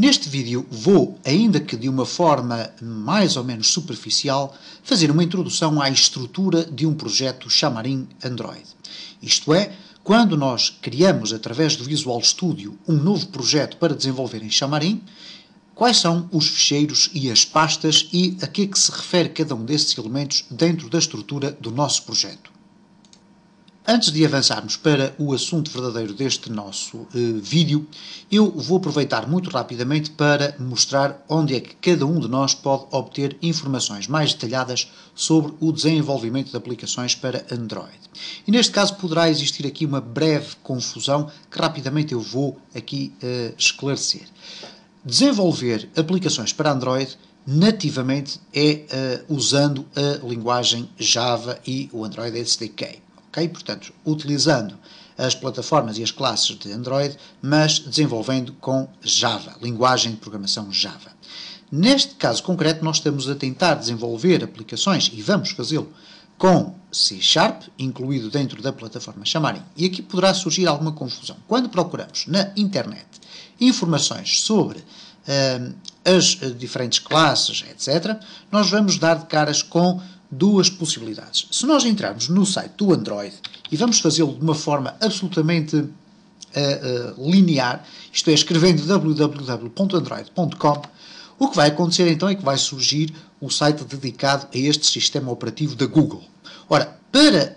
Neste vídeo vou, ainda que de uma forma mais ou menos superficial, fazer uma introdução à estrutura de um projeto Xamarin Android. Isto é, quando nós criamos através do Visual Studio um novo projeto para desenvolver em Xamarin, quais são os ficheiros e as pastas e a que é que se refere cada um desses elementos dentro da estrutura do nosso projeto. Antes de avançarmos para o assunto verdadeiro deste nosso eh, vídeo, eu vou aproveitar muito rapidamente para mostrar onde é que cada um de nós pode obter informações mais detalhadas sobre o desenvolvimento de aplicações para Android. E neste caso poderá existir aqui uma breve confusão que rapidamente eu vou aqui eh, esclarecer. Desenvolver aplicações para Android nativamente é uh, usando a linguagem Java e o Android SDK. Portanto, utilizando as plataformas e as classes de Android, mas desenvolvendo com Java, linguagem de programação Java. Neste caso concreto, nós estamos a tentar desenvolver aplicações e vamos fazê-lo com C Sharp, incluído dentro da plataforma Xamarin. E aqui poderá surgir alguma confusão. Quando procuramos na internet informações sobre uh, as diferentes classes, etc., nós vamos dar de caras com duas possibilidades. Se nós entrarmos no site do Android e vamos fazê-lo de uma forma absolutamente uh, uh, linear, isto é, escrevendo www.android.com, o que vai acontecer então é que vai surgir um site dedicado a este sistema operativo da Google. Ora, para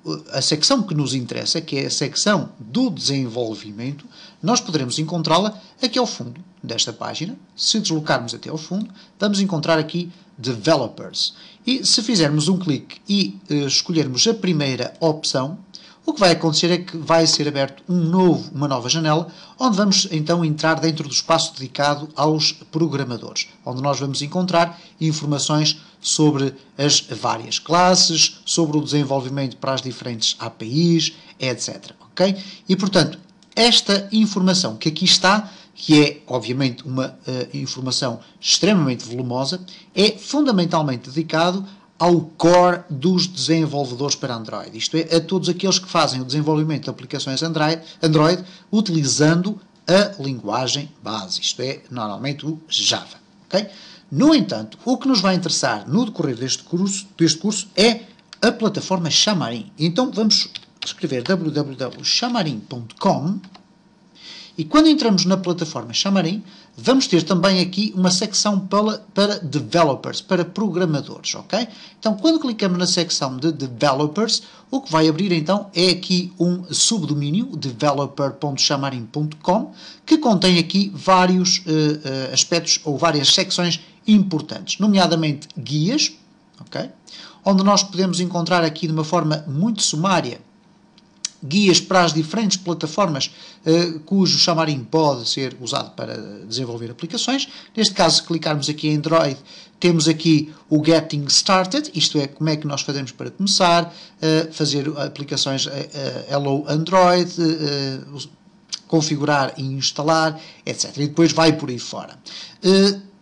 uh, a secção que nos interessa, que é a secção do desenvolvimento, nós poderemos encontrá-la aqui ao fundo desta página, se deslocarmos até ao fundo, vamos encontrar aqui Developers. E se fizermos um clique e uh, escolhermos a primeira opção, o que vai acontecer é que vai ser aberto um novo, uma nova janela, onde vamos então entrar dentro do espaço dedicado aos programadores, onde nós vamos encontrar informações sobre as várias classes, sobre o desenvolvimento para as diferentes APIs, etc. Ok? E portanto, esta informação que aqui está que é, obviamente, uma uh, informação extremamente volumosa, é fundamentalmente dedicado ao core dos desenvolvedores para Android, isto é, a todos aqueles que fazem o desenvolvimento de aplicações Android, Android utilizando a linguagem base, isto é, normalmente o Java. Okay? No entanto, o que nos vai interessar no decorrer deste curso, deste curso é a plataforma Xamarin. Então vamos escrever www.xamarin.com e quando entramos na plataforma Xamarin, vamos ter também aqui uma secção para, para developers, para programadores, ok? Então, quando clicamos na secção de developers, o que vai abrir então é aqui um subdomínio, developer.xamarin.com, que contém aqui vários uh, aspectos ou várias secções importantes, nomeadamente guias, ok? Onde nós podemos encontrar aqui de uma forma muito sumária guias para as diferentes plataformas uh, cujo Xamarin pode ser usado para desenvolver aplicações. Neste caso, se clicarmos aqui em Android, temos aqui o Getting Started, isto é, como é que nós fazemos para começar, uh, fazer aplicações uh, Hello Android, configurar e instalar, etc. E depois vai por aí fora.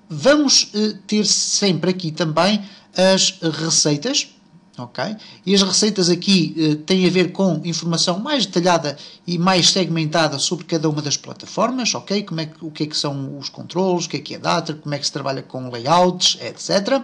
Vamos ter sempre aqui também as receitas, Okay? E as receitas aqui eh, têm a ver com informação mais detalhada e mais segmentada sobre cada uma das plataformas, ok? Como é que, o que é que são os controles, o que é que é data, como é que se trabalha com layouts, etc.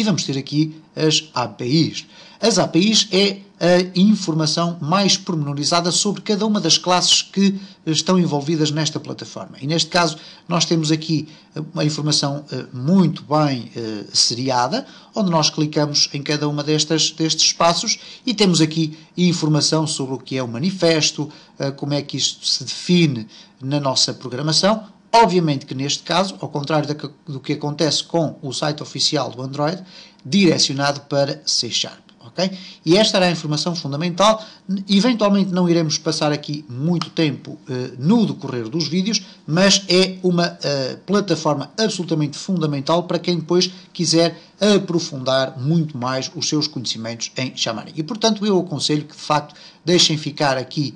E vamos ter aqui as APIs. As APIs é a informação mais pormenorizada sobre cada uma das classes que estão envolvidas nesta plataforma. E neste caso, nós temos aqui uma informação eh, muito bem eh, seriada, onde nós clicamos em cada uma destas, destes espaços e temos aqui informação sobre o que é o manifesto, eh, como é que isto se define na nossa programação, Obviamente que neste caso, ao contrário do que acontece com o site oficial do Android, direcionado para C Sharp. Okay? E esta era a informação fundamental. Eventualmente não iremos passar aqui muito tempo eh, no decorrer dos vídeos, mas é uma eh, plataforma absolutamente fundamental para quem depois quiser aprofundar muito mais os seus conhecimentos em xamânica. E, portanto, eu aconselho que, de facto, deixem ficar aqui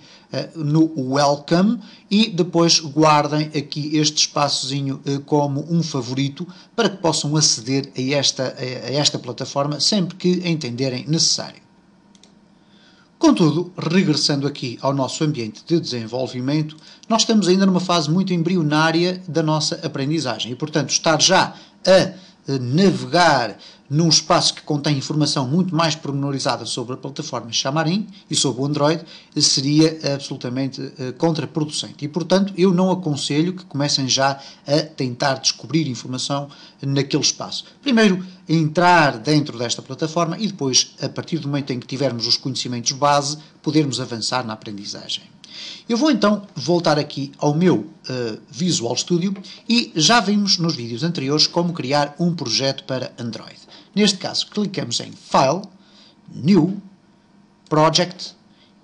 uh, no Welcome e depois guardem aqui este espaçozinho uh, como um favorito para que possam aceder a esta, a esta plataforma sempre que entenderem necessário. Contudo, regressando aqui ao nosso ambiente de desenvolvimento, nós estamos ainda numa fase muito embrionária da nossa aprendizagem e, portanto, estar já a eh, navegar num espaço que contém informação muito mais pormenorizada sobre a plataforma Xamarin e sobre o Android eh, seria absolutamente eh, contraproducente. E, portanto, eu não aconselho que comecem já a tentar descobrir informação naquele espaço. Primeiro, entrar dentro desta plataforma e depois, a partir do momento em que tivermos os conhecimentos base, podermos avançar na aprendizagem. Eu vou então voltar aqui ao meu uh, Visual Studio e já vimos nos vídeos anteriores como criar um projeto para Android. Neste caso, clicamos em File, New, Project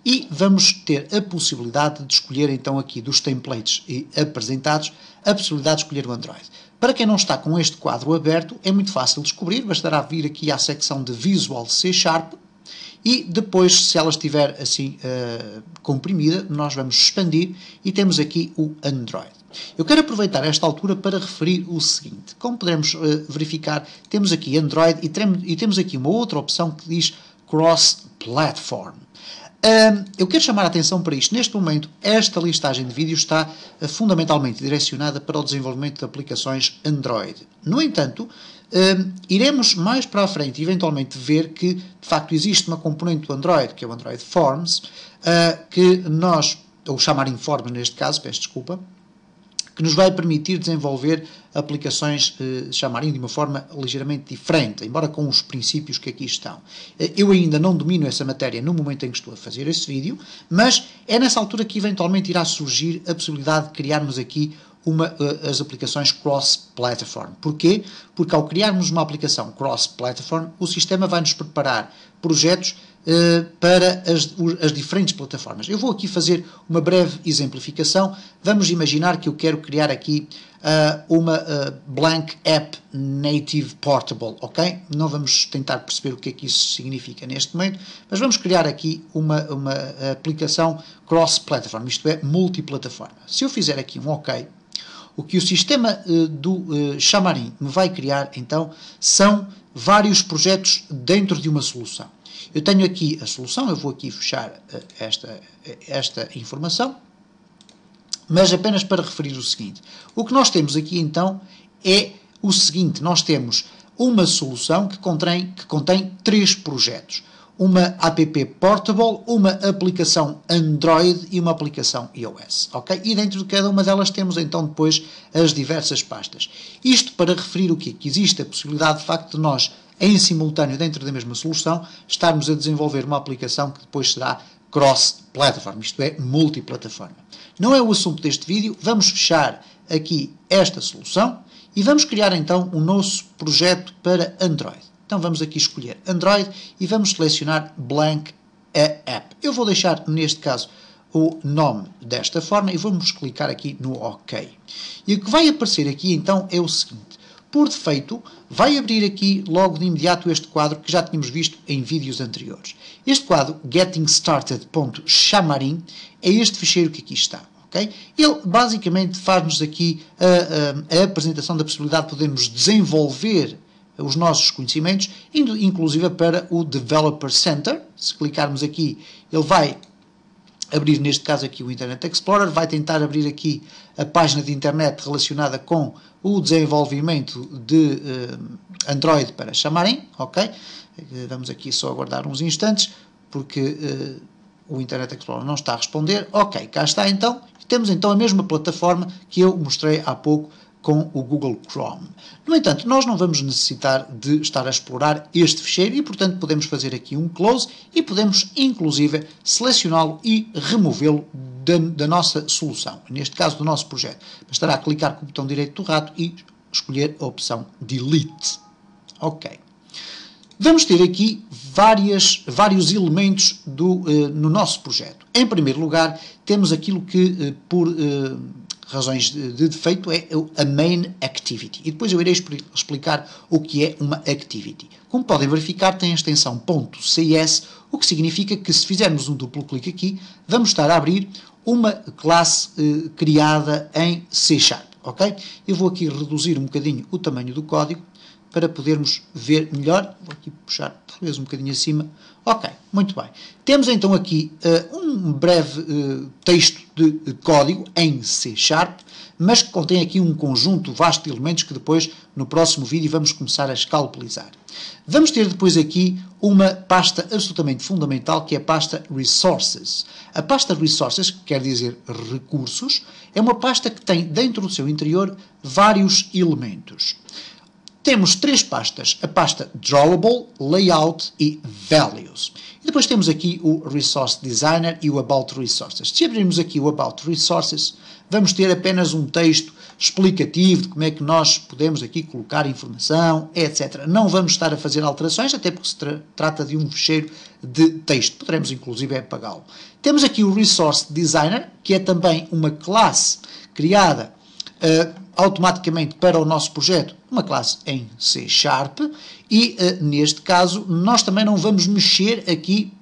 e vamos ter a possibilidade de escolher então aqui dos templates apresentados a possibilidade de escolher o Android. Para quem não está com este quadro aberto, é muito fácil descobrir, bastará vir aqui à secção de Visual C Sharp e depois, se ela estiver assim uh, comprimida, nós vamos expandir e temos aqui o Android. Eu quero aproveitar esta altura para referir o seguinte. Como podemos uh, verificar, temos aqui Android e, e temos aqui uma outra opção que diz Cross-Platform. Um, eu quero chamar a atenção para isto. Neste momento, esta listagem de vídeos está uh, fundamentalmente direcionada para o desenvolvimento de aplicações Android. No entanto, Uh, iremos mais para a frente, eventualmente, ver que de facto existe uma componente do Android, que é o Android Forms, uh, que nós, ou chamar Informs neste caso, peço desculpa, que nos vai permitir desenvolver aplicações, uh, eh, chamarem de uma forma ligeiramente diferente, embora com os princípios que aqui estão. Eh, eu ainda não domino essa matéria no momento em que estou a fazer este vídeo, mas é nessa altura que eventualmente irá surgir a possibilidade de criarmos aqui uma, eh, as aplicações cross-platform. Porquê? Porque ao criarmos uma aplicação cross-platform, o sistema vai nos preparar projetos eh, para as, as, diferentes plataformas. Eu vou aqui fazer uma breve exemplificação. Vamos imaginar que eu quero criar aqui uh, uma uh, Blank App Native Portable, ok? Não vamos tentar perceber o que é que isso significa neste momento, mas vamos criar aqui uma, uma aplicação cross-platform, isto é, multiplataforma. Se eu fizer aqui um OK, o que o sistema eh, do eh, Xamarin me vai criar, então, são vários projetos dentro de uma solução. Eu tenho aqui a solução, eu vou aqui fechar eh, esta, esta informação, mas apenas para referir o seguinte. O que nós temos aqui, então, é o seguinte, nós temos uma solução que contém, que contém três projetos uma app portable, uma aplicação Android e uma aplicação iOS, ok? E dentro de cada uma delas temos então depois as diversas pastas. Isto para referir o quê? Que existe a possibilidade de facto de nós, em simultâneo dentro da mesma solução, estarmos a desenvolver uma aplicação que depois será cross-platform, isto é, multiplataforma. Não é o assunto deste vídeo, vamos fechar aqui esta solução e vamos criar então o nosso projeto para Android. Então vamos aqui escolher Android e vamos selecionar Blank a App. Eu vou deixar, neste caso, o nome desta forma e vamos clicar aqui no OK. E o que vai aparecer aqui, então, é o seguinte. Por defeito, vai abrir aqui logo de imediato este quadro que já tínhamos visto em vídeos anteriores. Este quadro, gettingstarted.xamarin, é este ficheiro que aqui está. Okay? Ele basicamente faz-nos aqui a, a, a apresentação da possibilidade de podermos desenvolver os nossos conhecimentos, indo inclusive para o Developer Center. Se clicarmos aqui, ele vai abrir neste caso aqui o Internet Explorer, vai tentar abrir aqui a página de internet relacionada com o desenvolvimento de eh, Android para chamarem, ok? Eh, vamos aqui só aguardar uns instantes, porque eh, o Internet Explorer não está a responder. Ok, cá está então. Temos então a mesma plataforma que eu mostrei há pouco com o Google Chrome. No entanto, nós não vamos necessitar de estar a explorar este ficheiro e, portanto, podemos fazer aqui um close e podemos, inclusive, selecioná-lo e removê-lo da, da, nossa solução, neste caso do nosso projeto. Bastará clicar com o botão direito do rato e escolher a opção Delete. Ok. Vamos ter aqui várias, vários elementos do, eh, no nosso projeto. Em primeiro lugar, temos aquilo que, eh, por eh, razões de, de, defeito, é a main activity. E depois eu irei explicar o que é uma activity. Como podem verificar, tem a extensão .cs, o que significa que se fizermos um duplo clique aqui, vamos estar a abrir uma classe criada em C Sharp. Okay? Eu vou aqui reduzir um bocadinho o tamanho do código para podermos ver melhor. Vou aqui puxar talvez um bocadinho acima. Ok, muito bem. Temos então aqui uh, um breve uh, texto de eh, código em C Sharp, mas que contém aqui um conjunto vasto de elementos que depois, no próximo vídeo, vamos começar a escalpelizar. Vamos ter depois aqui uma pasta absolutamente fundamental, que é a pasta Resources. A pasta Resources, que quer dizer recursos, é uma pasta que tem dentro do seu interior vários elementos temos três pastas: a pasta Drawable, Layout e Values. E depois temos aqui o Resource Designer e o About Resources. Se abrirmos aqui o About Resources, vamos ter apenas um texto explicativo de como é que nós podemos aqui colocar informação, etc. Não vamos estar a fazer alterações, até porque se tra trata de um fecheiro de texto. Poderemos, inclusive, apagá-lo. Temos aqui o Resource Designer, que é também uma classe criada uh, automaticamente para o nosso projeto uma classe em C Sharp e uh, neste caso nós também não vamos mexer aqui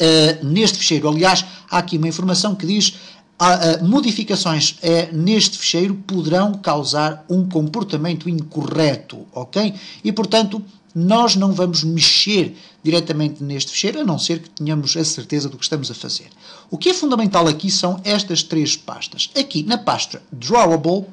uh, neste fecheiro. Aliás, há aqui uma informação que diz eh, modificações é, neste fecheiro poderão causar um comportamento incorreto, ok? E portanto, nós não vamos mexer diretamente neste fecheiro, a não ser que tenhamos a certeza do que estamos a fazer. O que é fundamental aqui são estas três pastas. Aqui na pasta Drawable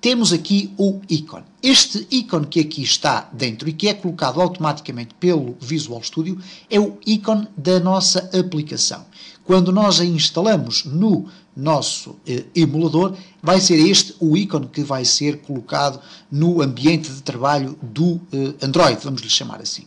temos aqui o ícone. Este ícone que aqui está dentro e que é colocado automaticamente pelo Visual Studio é o ícone da nossa aplicação. Quando nós a instalamos no nosso eh, emulador, vai ser este o ícone que vai ser colocado no ambiente de trabalho do eh, Android, vamos lhe chamar assim.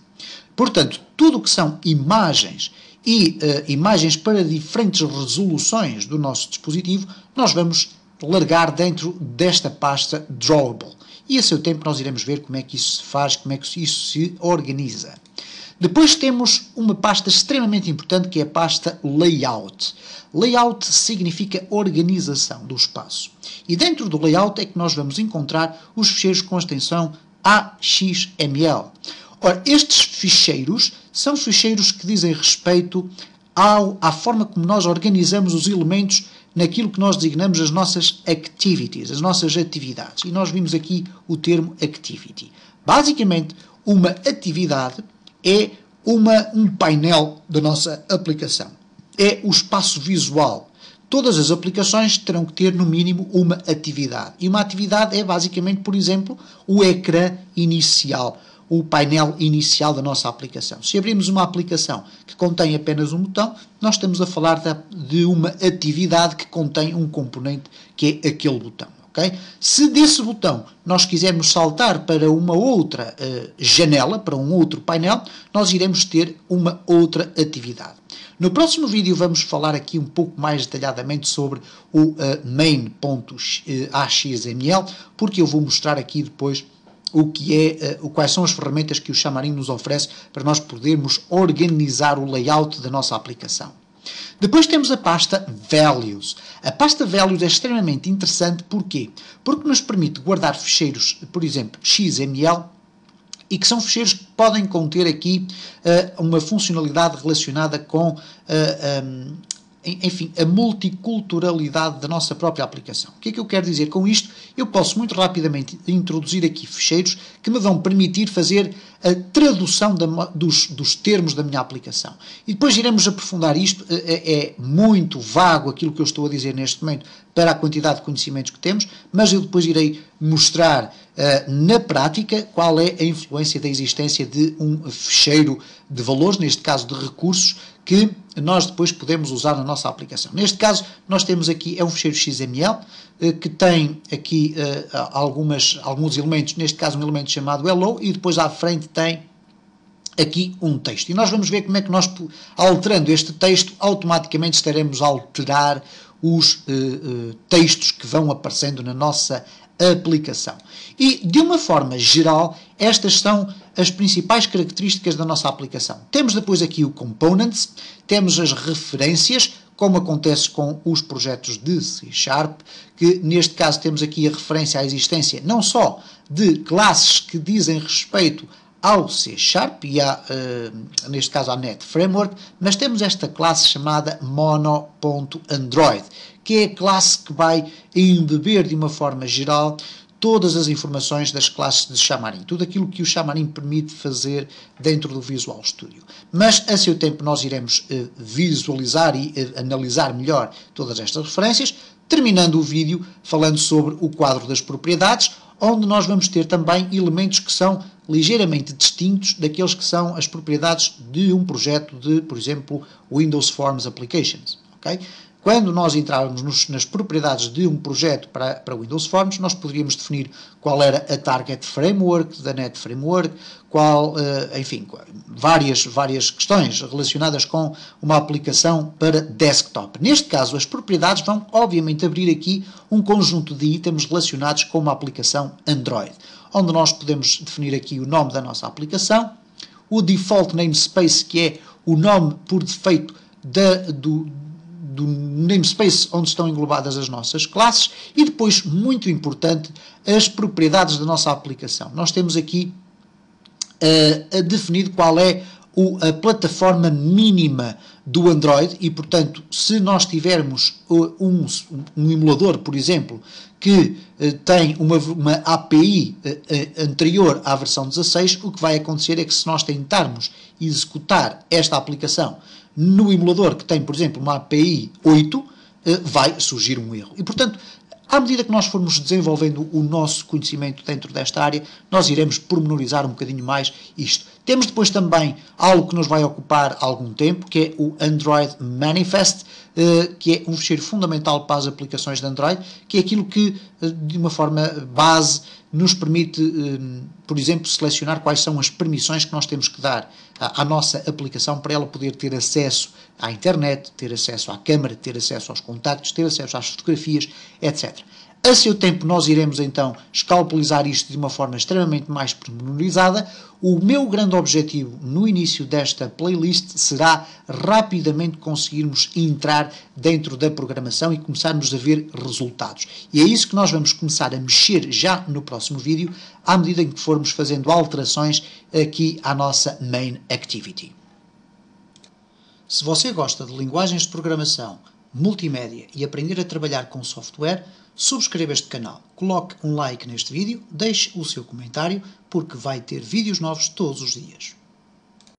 Portanto, tudo o que são imagens e eh, imagens para diferentes resoluções do nosso dispositivo, nós vamos largar dentro desta pasta Drawable. E a seu tempo nós iremos ver como é que isso se faz, como é que isso se organiza. Depois temos uma pasta extremamente importante que é a pasta Layout. Layout significa organização do espaço. E dentro do layout é que nós vamos encontrar os ficheiros com a extensão AXML. Ora, estes ficheiros são ficheiros que dizem respeito ao, à forma como nós organizamos os elementos naquilo que nós designamos as nossas activities, as nossas atividades. E nós vimos aqui o termo activity. Basicamente, uma atividade é uma, um painel da nossa aplicação. É o espaço visual. Todas as aplicações terão que ter, no mínimo, uma atividade. E uma atividade é basicamente, por exemplo, o ecrã inicial, o painel inicial da nossa aplicação. Se abrirmos uma aplicação que contém apenas um botão, nós estamos a falar de uma atividade que contém um componente que é aquele botão. Okay? Se desse botão nós quisermos saltar para uma outra uh, janela, para um outro painel, nós iremos ter uma outra atividade. No próximo vídeo vamos falar aqui um pouco mais detalhadamente sobre o uh, eh, main.axml, eh, porque eu vou mostrar aqui depois o que é, uh, quais são as ferramentas que o Xamarin nos oferece para nós podermos organizar o layout da nossa aplicação. Depois temos a pasta Values. A pasta Values é extremamente interessante porquê? Porque nos permite guardar ficheiros, por exemplo, XML e que são ficheiros que podem conter aqui uh, uma funcionalidade relacionada com uh, eh, um, ehm, enfim, a multiculturalidade da nossa própria aplicação. O que é que eu quero dizer com isto? Eu posso muito rapidamente introduzir aqui fecheiros que me vão permitir fazer a tradução da, dos, dos, termos da minha aplicação. E depois iremos aprofundar isto. É, é, é, muito vago aquilo que eu estou a dizer neste momento para a quantidade de conhecimentos que temos, mas eu depois irei mostrar uh, na prática qual é a influência da existência de um fecheiro de valores, neste caso de recursos, que nós depois podemos usar na nossa aplicação. Neste caso, nós temos aqui, é um fecheiro XML, eh, que tem aqui eh, algumas, alguns elementos, neste caso um elemento chamado hello, e depois à frente tem aqui um texto. E nós vamos ver como é que nós, alterando este texto, automaticamente estaremos a alterar os uh, uh, textos que vão aparecendo na nossa aplicação. E, de uma forma geral, estas são as principais características da nossa aplicação. Temos depois aqui o Components, temos as referências, como acontece com os projetos de C Sharp, que neste caso temos aqui a referência à existência não só de classes que dizem respeito ao C Sharp e à, uh, neste caso à Net Framework, mas temos esta classe chamada mono.android, que é a classe que vai embeber de uma forma geral todas as informações das classes de Xamarin, tudo aquilo que o Xamarin permite fazer dentro do Visual Studio. Mas a seu tempo nós iremos eh, visualizar e eh, analisar melhor todas estas referências, terminando o vídeo falando sobre o quadro das propriedades, onde nós vamos ter também elementos que são ligeiramente distintos daqueles que são as propriedades de um projeto de, por exemplo, Windows Forms Applications. Okay? Quando nós entrávamos nos, nas propriedades de um projeto para, para Windows Forms, nós poderíamos definir qual era a target framework da Net Framework, qual, eh, enfim, várias, várias questões relacionadas com uma aplicação para desktop. Neste caso, as propriedades vão, obviamente, abrir aqui um conjunto de itens relacionados com uma aplicação Android, onde nós podemos definir aqui o nome da nossa aplicação, o default namespace, que é o nome por defeito da, do, do namespace onde estão englobadas as nossas classes e depois, muito importante, as propriedades da nossa aplicação. Nós temos aqui uh, definido qual é o, a plataforma mínima do Android e, portanto, se nós tivermos um, um emulador, por exemplo, que eh, tem uma, uma API eh, anterior à versão 16, o que vai acontecer é que se nós tentarmos executar esta aplicação no emulador que tem, por exemplo, uma API 8, eh, vai surgir um erro. E, portanto, à medida que nós formos desenvolvendo o nosso conhecimento dentro desta área, nós iremos pormenorizar um bocadinho mais isto. Temos depois também algo que nos vai ocupar algum tempo, que é o Android Manifest, eh, que é um fecheiro fundamental para as aplicações de Android, que é aquilo que, eh, de uma forma base, nos permite, hum, por exemplo, selecionar quais são as permissões que nós temos que dar à nossa aplicação para ela poder ter acesso à internet, ter acesso à câmara, ter acesso aos contactos, ter acesso às fotografias, etc. A seu tempo, nós iremos então escalpelizar isto de uma forma extremamente mais pormenorizada. O meu grande objetivo no início desta playlist será rapidamente conseguirmos entrar dentro da programação e começarmos a ver resultados. E é isso que nós vamos começar a mexer já no próximo vídeo, à medida em que formos fazendo alterações aqui à nossa main activity. Se você gosta de linguagens de programação, multimédia e aprender a trabalhar com software, subscreva este canal, coloque um like neste vídeo, deixe o seu comentário, porque vai ter vídeos novos todos os dias.